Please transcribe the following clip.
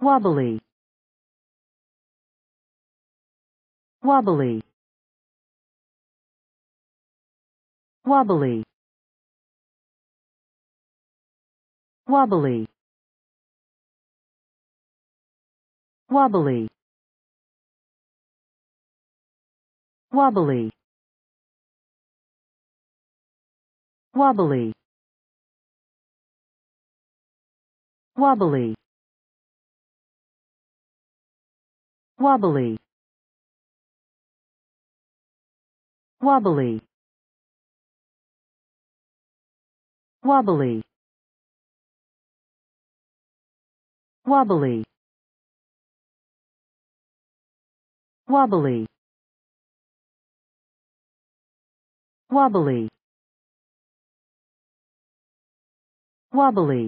wobbly wobbly wobbly wobbly wobbly wobbly wobbly wobbly wobbly wobbly wobbly wobbly wobbly wobbly wobbly